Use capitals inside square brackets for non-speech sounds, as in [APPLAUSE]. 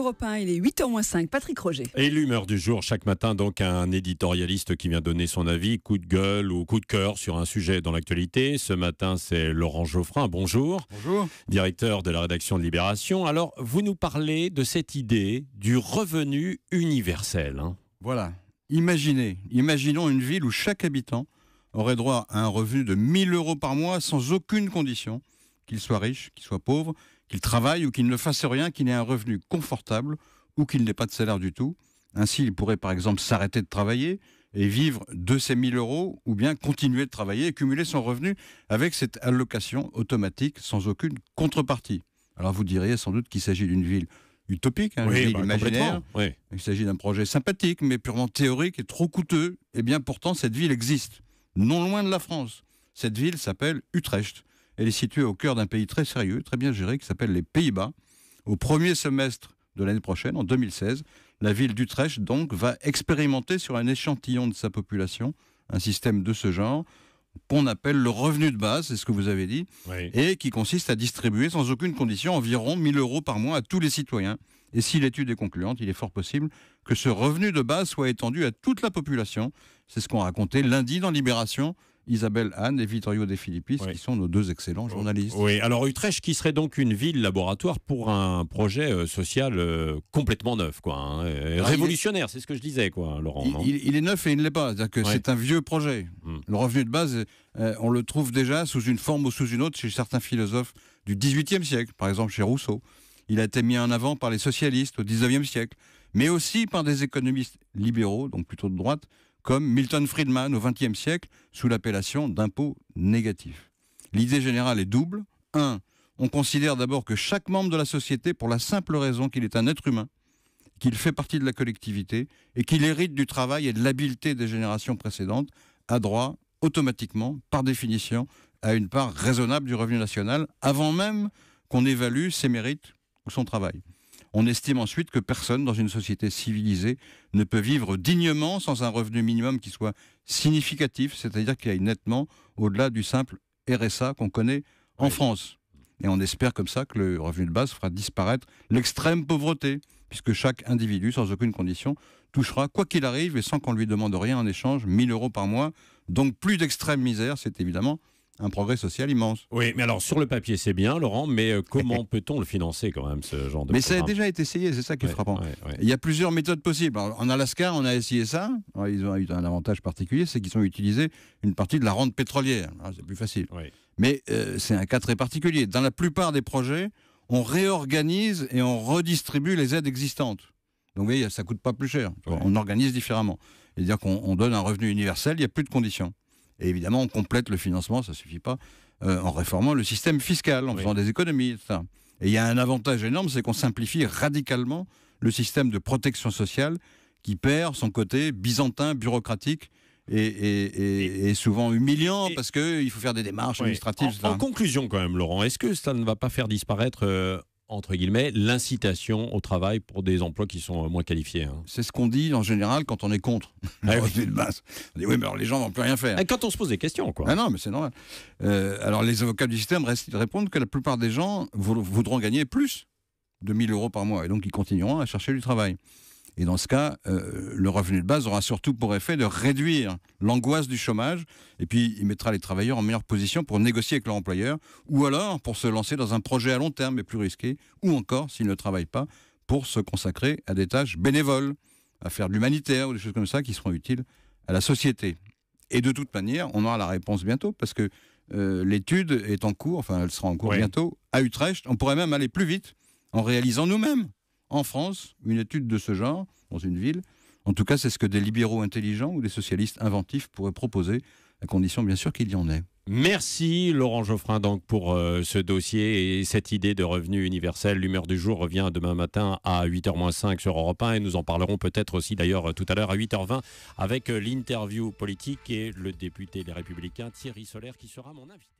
Europe il est 8h moins 5. Patrick Roger. Et l'humeur du jour, chaque matin, donc, un éditorialiste qui vient donner son avis, coup de gueule ou coup de cœur sur un sujet dans l'actualité. Ce matin, c'est Laurent Geoffrin. Bonjour. Bonjour. Directeur de la rédaction de Libération. Alors, vous nous parlez de cette idée du revenu universel. Hein. Voilà. Imaginez, imaginons une ville où chaque habitant aurait droit à un revenu de 1000 euros par mois sans aucune condition, qu'il soit riche, qu'il soit pauvre, qu'il travaille ou qu'il ne fasse rien, qu'il ait un revenu confortable ou qu'il n'ait pas de salaire du tout. Ainsi, il pourrait par exemple s'arrêter de travailler et vivre de ses 1000 euros ou bien continuer de travailler et cumuler son revenu avec cette allocation automatique sans aucune contrepartie. Alors vous diriez sans doute qu'il s'agit d'une ville utopique, hein, une ville bah, imaginaire. Il s'agit d'un projet sympathique mais purement théorique et trop coûteux. Et eh bien pourtant cette ville existe, non loin de la France. Cette ville s'appelle Utrecht. Elle est située au cœur d'un pays très sérieux, très bien géré, qui s'appelle les Pays-Bas. Au premier semestre de l'année prochaine, en 2016, la ville d'Utrecht donc va expérimenter sur un échantillon de sa population un système de ce genre qu'on appelle le revenu de base, c'est ce que vous avez dit, et qui consiste à distribuer sans aucune condition environ 1000 euros par mois à tous les citoyens. Et si l'étude est concluante, il est fort possible que ce revenu de base soit étendu à toute la population. C'est ce qu'on raconté lundi dans Libération Isabelle Anne et Vittorio De Filippis, qui sont nos deux excellents oh, journalistes. Oui, alors Utrecht, qui serait donc une ville laboratoire pour un projet euh, social euh, complètement neuf, quoi, hein, ah, révolutionnaire, c'est ce que je disais, quoi, Laurent. Il, est neuf et il ne l'est pas, cest que c'est un vieux projet. Hmm. Le revenu de base, euh, on le trouve déjà sous une forme ou sous une autre chez certains philosophes du XVIIIe siècle, par exemple chez Rousseau. Il a été mis en avant par les socialistes au XIXe siècle, mais aussi par des économistes libéraux, donc plutôt de droite, comme Milton Friedman au XXe siècle sous l'appellation d'impôt négatif. L'idée générale est double. 1. On considère d'abord que chaque membre de la société, pour la simple raison qu'il est un être humain, qu'il fait partie de la collectivité et qu'il hérite du travail et de l'habileté des générations précédentes, a droit automatiquement, par définition, à une part raisonnable du revenu national, avant même qu'on évalue ses mérites ou son travail. On estime ensuite que personne dans une société civilisée ne peut vivre dignement sans un revenu minimum qui soit significatif, c'est-à-dire qui aille nettement au-delà du simple RSA qu'on connaît en France. Et on espère comme ça que le revenu de base fera disparaître l'extrême pauvreté, puisque chaque individu, sans aucune condition, touchera, quoi qu'il arrive, et sans qu'on lui demande rien en échange, 1000 euros par mois. Donc plus d'extrême misère, c'est évidemment un progrès social immense. Oui, mais alors sur le papier c'est bien, Laurent, mais euh, comment [LAUGHS] peut-on le financer quand même ce genre de Mais ça a déjà été essayé, c'est ça qui est frappant. Il y a plusieurs méthodes possibles. en Alaska, on a essayé ça. ils ont eu un avantage particulier, c'est qu'ils ont utilisé une partie de la rente pétrolière. Ah, c'est plus facile. Mais euh, c'est un cas très particulier. Dans la plupart des projets, on réorganise et on redistribue les aides existantes. Donc vous voyez, ça coûte pas plus cher. On organise différemment. C'est-à-dire qu'on donne un revenu universel, il n'y a plus de conditions. Et évidemment, on complète le financement, ça ne suffit pas, euh, en réformant le système fiscal, en faisant des économies, etc. Et il y a un avantage énorme, c'est qu'on simplifie radicalement le système de protection sociale qui perd son côté byzantin, bureaucratique, et, souvent humiliant parce qu'il faut faire des démarches administratives. En, conclusion, quand même, Laurent, est-ce que ça ne va pas faire disparaître euh, entre guillemets, l'incitation au travail pour des emplois qui sont euh, moins qualifiés. Hein. C'est ce qu'on dit en général quand on est contre. Ah oui. [LAUGHS] on dit oui, mais alors les gens ne vont plus rien faire. Et ah, quand on se pose des questions, quoi. Ah non, mais c'est normal. Euh, alors les avocats du système répondent que la plupart des gens voudront gagner plus de 1000 euros par mois et donc ils continueront à chercher du travail. Et dans ce cas, euh, le revenu de base aura surtout pour effet de réduire l'angoisse du chômage, et puis il mettra les travailleurs en meilleure position pour négocier avec leur employeur, ou alors pour se lancer dans un projet à long terme et plus risqué, ou encore, s'ils ne travaillent pas, pour se consacrer à des tâches bénévoles, à faire de l'humanitaire ou des choses comme ça qui seront utiles à la société. Et de toute manière, on aura la réponse bientôt, parce que euh, l'étude est en cours, enfin elle sera en cours bientôt, à Utrecht. On pourrait même aller plus vite en réalisant nous-mêmes en France une étude de ce genre dans une ville. En tout cas, c'est ce que des libéraux intelligents ou des socialistes inventifs pourraient proposer, à condition bien sûr qu'il y en ait. Merci Laurent Geoffrin donc pour euh, ce dossier et cette idée de revenu universel. L'humeur du jour revient demain matin à 8 h 05 sur Europe 1 et nous en parlerons peut-être aussi d'ailleurs tout à l'heure à 8h20 avec euh, l'interview politique et le député des Républicains Thierry Solaire qui sera mon invité.